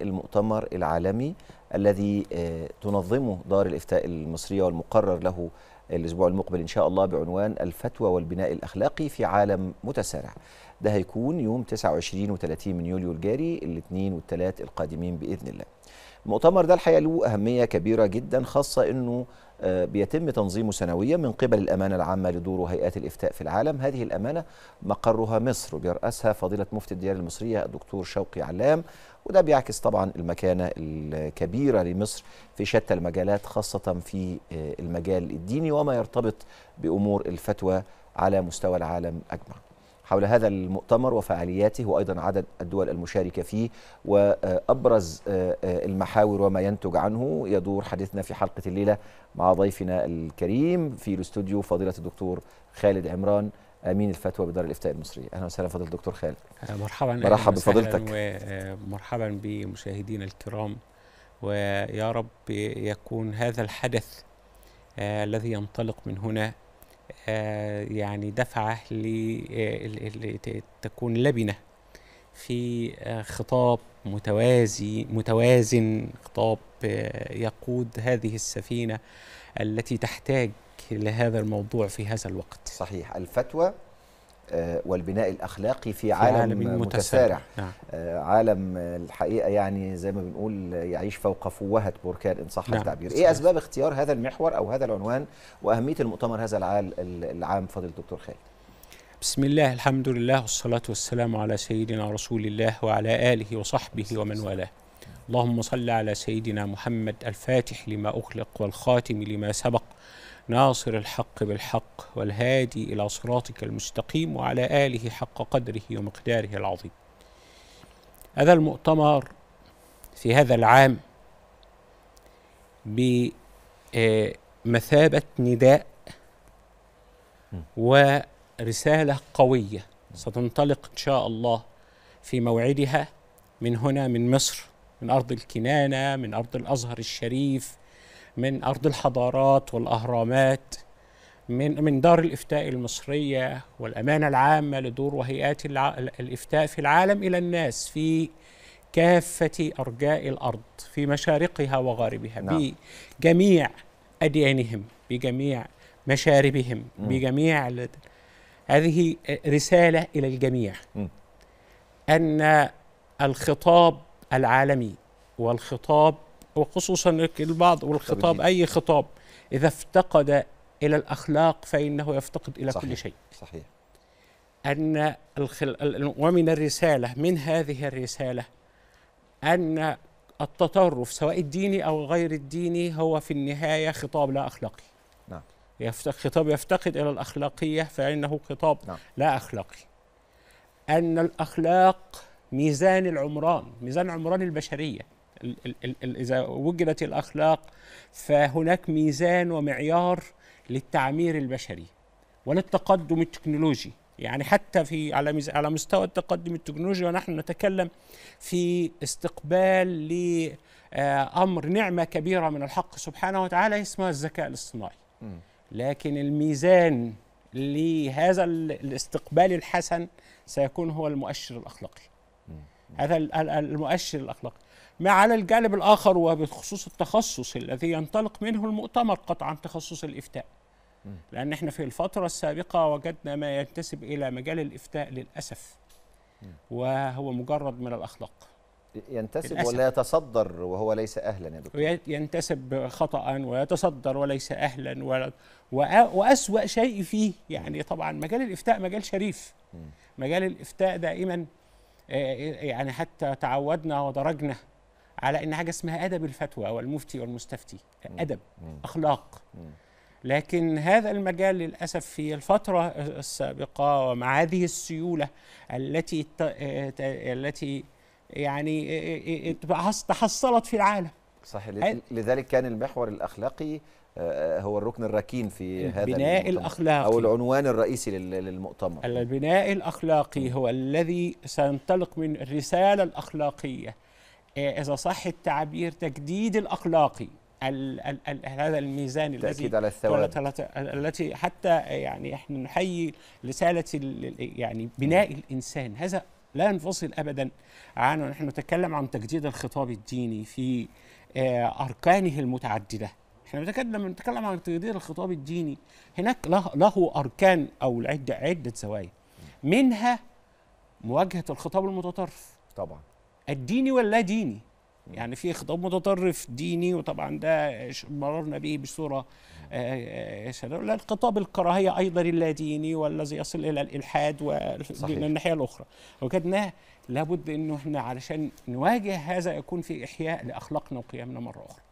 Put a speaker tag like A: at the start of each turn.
A: المؤتمر العالمي الذي آه، تنظمه دار الافتاء المصريه والمقرر له الاسبوع المقبل ان شاء الله بعنوان الفتوى والبناء الاخلاقي في عالم متسارع. ده هيكون يوم 29 و30 من يوليو الجاري الاثنين والثلاث القادمين باذن الله. المؤتمر ده الحقيقه له اهميه كبيره جدا خاصه انه آه، بيتم تنظيمه سنويا من قبل الامانه العامه لدور هيئات الافتاء في العالم، هذه الامانه مقرها مصر وبيرأسها فضيله مفتي الديار المصريه الدكتور شوقي علام وده بيعكس طبعا المكانة الكبيرة لمصر في شتى المجالات خاصة في آه، المجال الديني وما يرتبط بأمور الفتوى على مستوى العالم أجمع حول هذا المؤتمر وفعالياته وأيضا عدد الدول المشاركة فيه وأبرز آه، آه، المحاور وما ينتج عنه يدور حديثنا في حلقة الليلة مع ضيفنا الكريم في الاستوديو فضيلة الدكتور خالد عمران امين الفتوى بدار الافتاء المصريه اهلا وسهلا فضل الدكتور خالد آه، مرحبا مرحبا بفضيلتك
B: ومرحبا آه، بمشاهدينا الكرام ويا رب يكون هذا الحدث آه، الذي ينطلق من هنا يعني دفعه لتكون لبنه في خطاب متوازي متوازن خطاب يقود هذه السفينه التي تحتاج لهذا
A: الموضوع في هذا الوقت صحيح الفتوى آه، والبناء الأخلاقي في, في عالم, عالم متسارع نعم. آه، عالم الحقيقة يعني زي ما بنقول يعيش فوق فوهة بركان إن صح نعم. التعبير إيه أسباب اختيار هذا المحور أو هذا العنوان وأهمية المؤتمر هذا العام فضل الدكتور خالد بسم الله
B: الحمد لله والصلاة والسلام على سيدنا رسول الله وعلى آله وصحبه ومن والاه اللهم صل على سيدنا محمد الفاتح لما أخلق والخاتم لما سبق ناصر الحق بالحق والهادي الى صراطك المستقيم وعلى اله حق قدره ومقداره العظيم هذا المؤتمر في هذا العام بمثابه نداء ورساله قويه ستنطلق ان شاء الله في موعدها من هنا من مصر من ارض الكنانه من ارض الازهر الشريف من أرض الحضارات والأهرامات من من دار الإفتاء المصرية والأمانة العامة لدور وهيئات الإفتاء في العالم إلى الناس في كافة أرجاء الأرض في مشارقها وغاربها نعم. بجميع أديانهم بجميع مشاربهم م. بجميع هذه رسالة إلى الجميع م. أن الخطاب العالمي والخطاب وخصوصا البعض والخطاب أي خطاب إذا افتقد إلى الأخلاق فإنه يفتقد إلى صحيح. كل شيء صحيح أن الخل... ومن الرسالة من هذه الرسالة أن التطرف سواء الديني أو غير الديني هو في النهاية خطاب لا أخلاقي نعم يفت... خطاب يفتقد إلى الأخلاقية فإنه خطاب نعم. لا أخلاقي أن الأخلاق ميزان العمران ميزان عمران البشرية إذا وجدت الأخلاق فهناك ميزان ومعيار للتعمير البشري وللتقدم التكنولوجي يعني حتى في على على مستوى التقدم التكنولوجي ونحن نتكلم في استقبال لامر آه، نعمه كبيره من الحق سبحانه وتعالى اسمها الذكاء الاصطناعي لكن الميزان لهذا الاستقبال الحسن سيكون هو المؤشر الاخلاقي هذا المؤشر الاخلاقي ما على الجانب الآخر وبخصوص التخصص الذي ينطلق منه المؤتمر قطعا تخصص الإفتاء لأن احنا في الفترة السابقة وجدنا ما ينتسب إلى مجال الإفتاء للأسف وهو مجرد من الأخلاق
A: ينتسب للأسف. ولا يتصدر وهو ليس أهلا يا
B: دكتور ينتسب خطأ ويتصدر وليس أهلا ولا وأسوأ شيء فيه يعني طبعا مجال الإفتاء مجال شريف مجال الإفتاء دائما آه، يعني حتى تعودنا ودرجنا على ان حاجه اسمها ادب الفتوى او المفتي والمستفتي ادب اخلاق لكن هذا المجال للاسف في الفتره السابقه ومع هذه السيوله التي التي يعني
A: تحصلت في العالم صحيح لذلك كان المحور الاخلاقي آه، هو الركن الركين في هذا البناء الاخلاقي او العنوان الرئيسي للمؤتمر البناء
B: الاخلاقي هو الذي سينطلق من الرساله الاخلاقيه إيه، اذا صح التعبير تجديد الاخلاقي هذا الميزان الذي على الثوابت التي حتى يعني احنا نحيي رساله يعني بناء الانسان هذا لا ينفصل ابدا عنه نحن نتكلم عن تجديد الخطاب الديني في آه، اركانه المتعدده احنا نتكلم نتكلم عن تجديد الخطاب الديني هناك له, له اركان او عده عده زوايا منها مواجهه الخطاب المتطرف طبعا الديني ولا ديني يعني في خطاب متطرف ديني وطبعا ده مررنا به بصوره ولا آه، آه، آه، الخطاب الكراهيه ايضا اللاديني والذي يصل الى الالحاد من الناحيه الاخرى وجدنا لابد انه احنا علشان نواجه هذا يكون في احياء لاخلاقنا وقيمنا مره اخرى